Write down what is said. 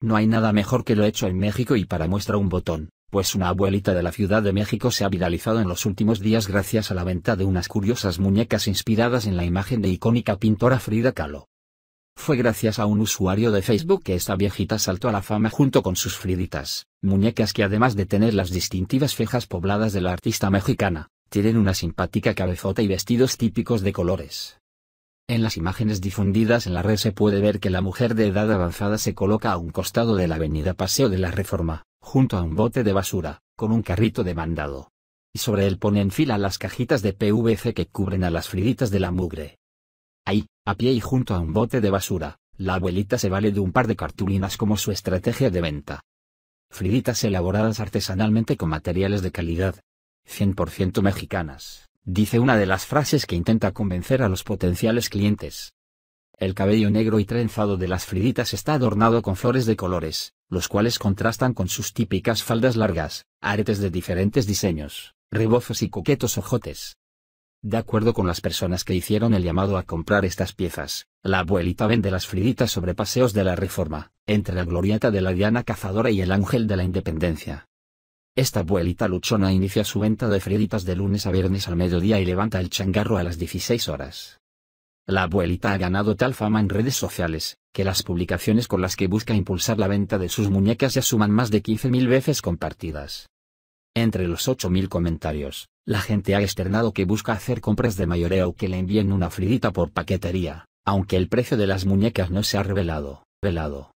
No hay nada mejor que lo hecho en México y para muestra un botón, pues una abuelita de la Ciudad de México se ha viralizado en los últimos días gracias a la venta de unas curiosas muñecas inspiradas en la imagen de icónica pintora Frida Kahlo. Fue gracias a un usuario de Facebook que esta viejita saltó a la fama junto con sus Friditas, muñecas que además de tener las distintivas fejas pobladas de la artista mexicana, tienen una simpática cabezota y vestidos típicos de colores. En las imágenes difundidas en la red se puede ver que la mujer de edad avanzada se coloca a un costado de la avenida Paseo de la Reforma, junto a un bote de basura, con un carrito de mandado. Y sobre él pone en fila las cajitas de PVC que cubren a las friditas de la mugre. Ahí, a pie y junto a un bote de basura, la abuelita se vale de un par de cartulinas como su estrategia de venta. Friditas elaboradas artesanalmente con materiales de calidad. 100% mexicanas dice una de las frases que intenta convencer a los potenciales clientes. El cabello negro y trenzado de las Friditas está adornado con flores de colores, los cuales contrastan con sus típicas faldas largas, aretes de diferentes diseños, rebozos y coquetos ojotes. De acuerdo con las personas que hicieron el llamado a comprar estas piezas, la abuelita vende las Friditas sobre paseos de la Reforma, entre la glorieta de la Diana Cazadora y el Ángel de la Independencia, esta abuelita luchona inicia su venta de friditas de lunes a viernes al mediodía y levanta el changarro a las 16 horas. La abuelita ha ganado tal fama en redes sociales, que las publicaciones con las que busca impulsar la venta de sus muñecas ya suman más de 15.000 veces compartidas. Entre los 8.000 comentarios, la gente ha externado que busca hacer compras de mayoreo que le envíen una fridita por paquetería, aunque el precio de las muñecas no se ha revelado. revelado.